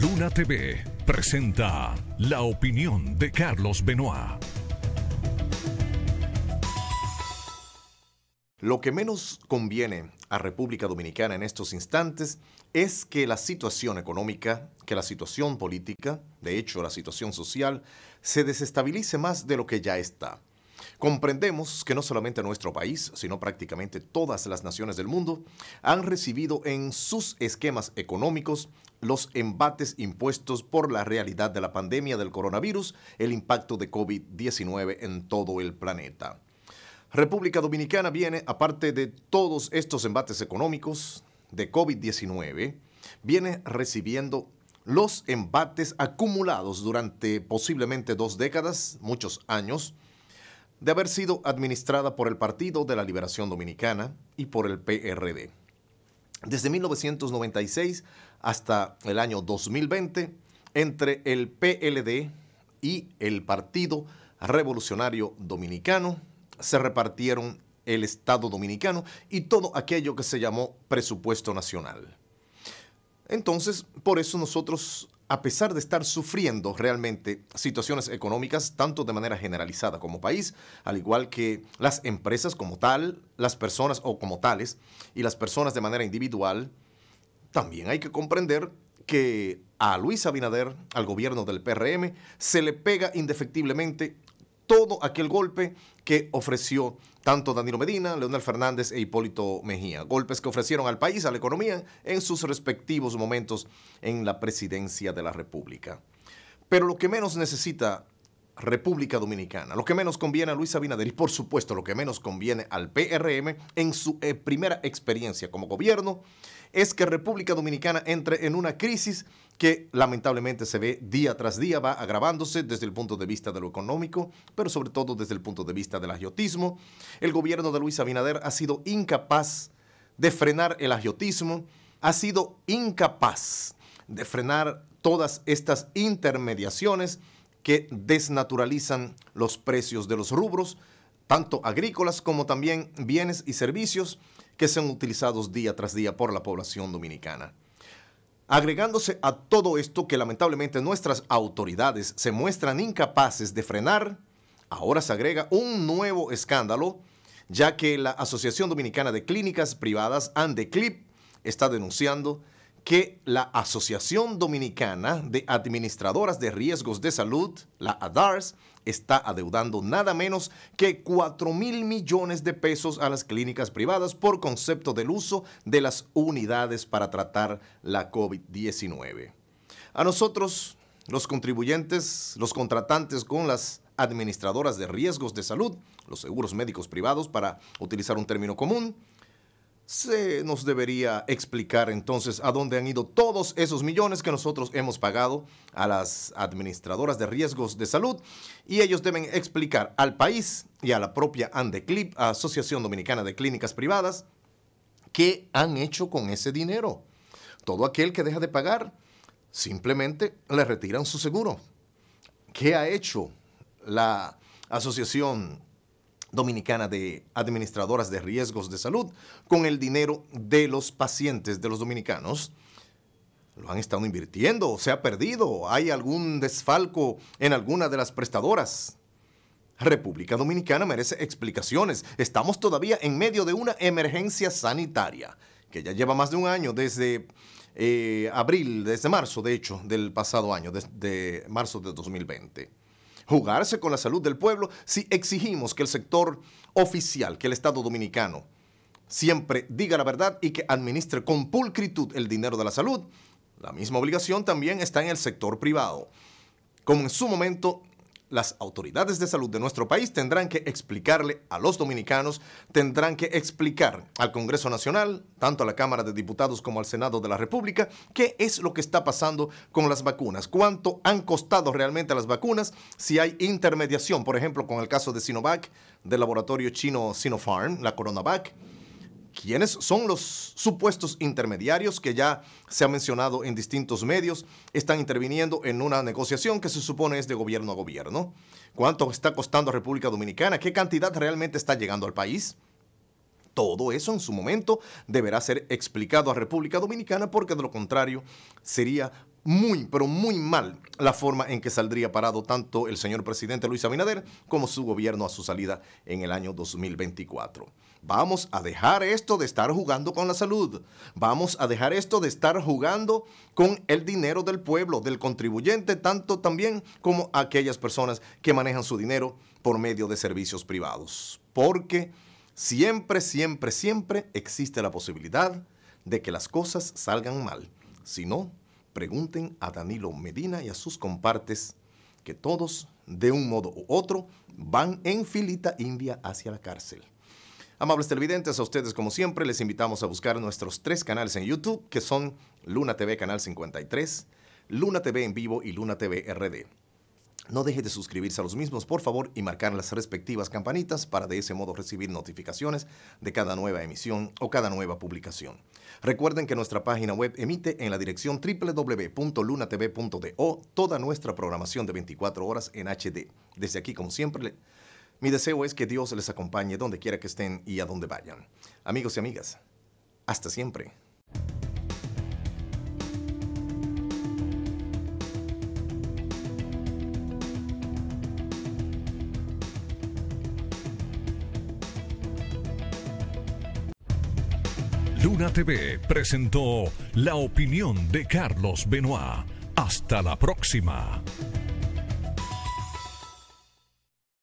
Luna TV presenta la opinión de Carlos Benoit. Lo que menos conviene a República Dominicana en estos instantes es que la situación económica, que la situación política, de hecho la situación social, se desestabilice más de lo que ya está. Comprendemos que no solamente nuestro país, sino prácticamente todas las naciones del mundo han recibido en sus esquemas económicos los embates impuestos por la realidad de la pandemia del coronavirus, el impacto de COVID-19 en todo el planeta. República Dominicana viene, aparte de todos estos embates económicos de COVID-19, viene recibiendo los embates acumulados durante posiblemente dos décadas, muchos años, de haber sido administrada por el Partido de la Liberación Dominicana y por el PRD. Desde 1996 hasta el año 2020, entre el PLD y el Partido Revolucionario Dominicano se repartieron el Estado Dominicano y todo aquello que se llamó presupuesto nacional. Entonces, por eso nosotros a pesar de estar sufriendo realmente situaciones económicas, tanto de manera generalizada como país, al igual que las empresas como tal, las personas o como tales, y las personas de manera individual, también hay que comprender que a Luis Abinader, al gobierno del PRM, se le pega indefectiblemente todo aquel golpe que ofreció tanto Danilo Medina, Leonel Fernández e Hipólito Mejía. Golpes que ofrecieron al país, a la economía, en sus respectivos momentos en la presidencia de la República. Pero lo que menos necesita República Dominicana, lo que menos conviene a Luis Abinader y por supuesto lo que menos conviene al PRM en su eh, primera experiencia como gobierno es que República Dominicana entre en una crisis que lamentablemente se ve día tras día, va agravándose desde el punto de vista de lo económico, pero sobre todo desde el punto de vista del agiotismo. El gobierno de Luis Abinader ha sido incapaz de frenar el agiotismo, ha sido incapaz de frenar todas estas intermediaciones que desnaturalizan los precios de los rubros, tanto agrícolas como también bienes y servicios, que son utilizados día tras día por la población dominicana. Agregándose a todo esto que lamentablemente nuestras autoridades se muestran incapaces de frenar, ahora se agrega un nuevo escándalo, ya que la Asociación Dominicana de Clínicas Privadas, ANDECLIP, está denunciando que la Asociación Dominicana de Administradoras de Riesgos de Salud, la ADARS, está adeudando nada menos que 4 mil millones de pesos a las clínicas privadas por concepto del uso de las unidades para tratar la COVID-19. A nosotros, los contribuyentes, los contratantes con las administradoras de riesgos de salud, los seguros médicos privados para utilizar un término común, se nos debería explicar entonces a dónde han ido todos esos millones que nosotros hemos pagado a las administradoras de riesgos de salud y ellos deben explicar al país y a la propia ANDECLIP, Asociación Dominicana de Clínicas Privadas, qué han hecho con ese dinero. Todo aquel que deja de pagar, simplemente le retiran su seguro. ¿Qué ha hecho la Asociación Dominicana de Administradoras de Riesgos de Salud con el dinero de los pacientes de los dominicanos. Lo han estado invirtiendo, se ha perdido, hay algún desfalco en alguna de las prestadoras. República Dominicana merece explicaciones. Estamos todavía en medio de una emergencia sanitaria que ya lleva más de un año desde eh, abril, desde marzo, de hecho, del pasado año, desde marzo de 2020 jugarse con la salud del pueblo si exigimos que el sector oficial, que el Estado dominicano, siempre diga la verdad y que administre con pulcritud el dinero de la salud, la misma obligación también está en el sector privado. Como en su momento las autoridades de salud de nuestro país tendrán que explicarle a los dominicanos, tendrán que explicar al Congreso Nacional, tanto a la Cámara de Diputados como al Senado de la República, qué es lo que está pasando con las vacunas, cuánto han costado realmente las vacunas, si hay intermediación, por ejemplo, con el caso de Sinovac, del laboratorio chino Sinopharm, la Coronavac ¿Quiénes son los supuestos intermediarios que ya se ha mencionado en distintos medios? Están interviniendo en una negociación que se supone es de gobierno a gobierno. ¿Cuánto está costando a República Dominicana? ¿Qué cantidad realmente está llegando al país? Todo eso en su momento deberá ser explicado a República Dominicana porque de lo contrario sería muy, pero muy mal la forma en que saldría parado tanto el señor presidente Luis Abinader como su gobierno a su salida en el año 2024. Vamos a dejar esto de estar jugando con la salud. Vamos a dejar esto de estar jugando con el dinero del pueblo, del contribuyente, tanto también como aquellas personas que manejan su dinero por medio de servicios privados. Porque siempre, siempre, siempre existe la posibilidad de que las cosas salgan mal. Si no, pregunten a Danilo Medina y a sus compartes que todos, de un modo u otro, van en filita india hacia la cárcel. Amables televidentes, a ustedes como siempre les invitamos a buscar nuestros tres canales en YouTube, que son Luna TV Canal 53, Luna TV en vivo y Luna TV RD. No deje de suscribirse a los mismos, por favor, y marcar las respectivas campanitas para de ese modo recibir notificaciones de cada nueva emisión o cada nueva publicación. Recuerden que nuestra página web emite en la dirección www.lunatv.do toda nuestra programación de 24 horas en HD. Desde aquí, como siempre, mi deseo es que Dios les acompañe donde quiera que estén y a donde vayan. Amigos y amigas, hasta siempre. Luna TV presentó la opinión de Carlos Benoit. Hasta la próxima.